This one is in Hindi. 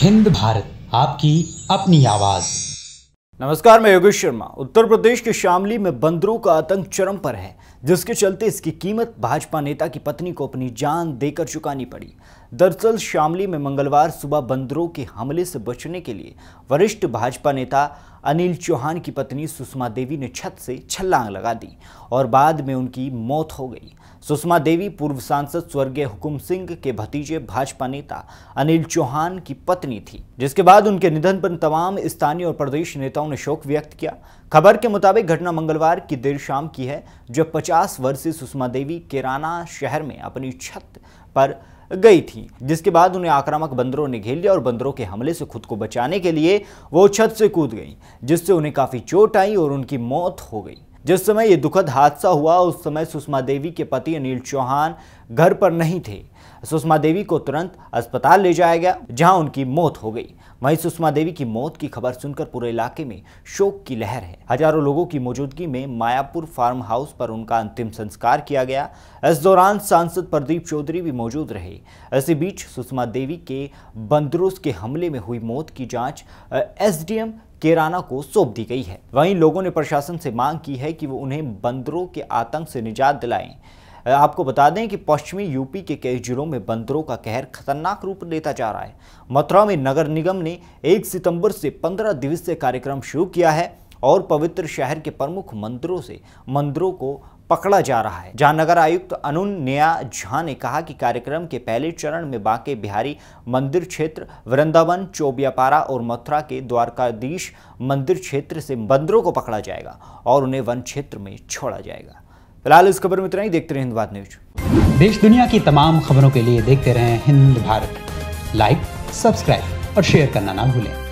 हिंद भारत आपकी अपनी आवाज नमस्कार मैं योगेश शर्मा उत्तर प्रदेश के शामली में बंदरों का आतंक चरम पर है जिसके चलते इसकी कीमत भाजपा नेता की पत्नी को अपनी जान देकर चुकानी पड़ी दरअसल शामली में मंगलवार सुबह बंदरों के हमले से बचने के लिए वरिष्ठ भाजपा नेता अनिल चौहान की पत्नी सुषमा देवी ने छत से छलांग लगा दी और बाद में उनकी मौत हो गई सुषमा देवी पूर्व सांसद स्वर्गीय हुकुम सिंह के भतीजे भाजपा नेता अनिल चौहान की पत्नी थी जिसके बाद उनके निधन पर तमाम स्थानीय और प्रदेश नेताओं ने शोक व्यक्त किया खबर के मुताबिक घटना मंगलवार की देर शाम की है जब 50 वर्षीय सुषमा देवी केराना शहर में अपनी छत पर गई थी जिसके बाद उन्हें आक्रामक बंदरों ने घेर लिया और बंदरों के हमले से खुद को बचाने के लिए वो छत से कूद गई जिससे उन्हें काफ़ी चोट आई और उनकी मौत हो गई जिस समय ये दुखद हादसा हुआ उस समय सुषमा देवी के पति अनिल चौहान घर पर नहीं थे सुषमा देवी को तुरंत अस्पताल ले जाया गया जहां उनकी मौत हो गई वहीं सुषमा देवी की मौत की खबर सुनकर पूरे इलाके में शोक की लहर है हजारों लोगों की मौजूदगी में मायापुर फार्म हाउस पर उनका अंतिम संस्कार किया गया इस दौरान सांसद प्रदीप चौधरी भी मौजूद रहे इसी बीच सुषमा देवी के बंदरूस के हमले में हुई मौत की जांच एसडीएम केराना को सौंप दी गई है वहीं लोगों ने प्रशासन से मांग की है कि वो उन्हें बंदरों के आतंक से निजात दिलाएं आपको बता दें कि पश्चिमी यूपी के कई जिलों में बंदरों का कहर खतरनाक रूप लेता जा रहा है मथुरा में नगर निगम ने 1 सितंबर से 15 दिवसीय कार्यक्रम शुरू किया है और पवित्र शहर के प्रमुख मंदिरों से मंदिरों को पकड़ा जा रहा है जहां नगर आयुक्त अनुन नया झा ने कहा कि कार्यक्रम के पहले चरण में बांके बिहारी मंदिर क्षेत्र वृंदावन चोबियापारा और मथुरा के द्वारकाधीश मंदिर क्षेत्र से बंदरों को पकड़ा जाएगा और उन्हें वन क्षेत्र में छोड़ा जाएगा फिलहाल इस खबर में इतना ही देखते रहे हिंद भारत न्यूज देश दुनिया की तमाम खबरों के लिए देखते रहे हिंद भारत लाइक सब्सक्राइब और शेयर करना ना भूलें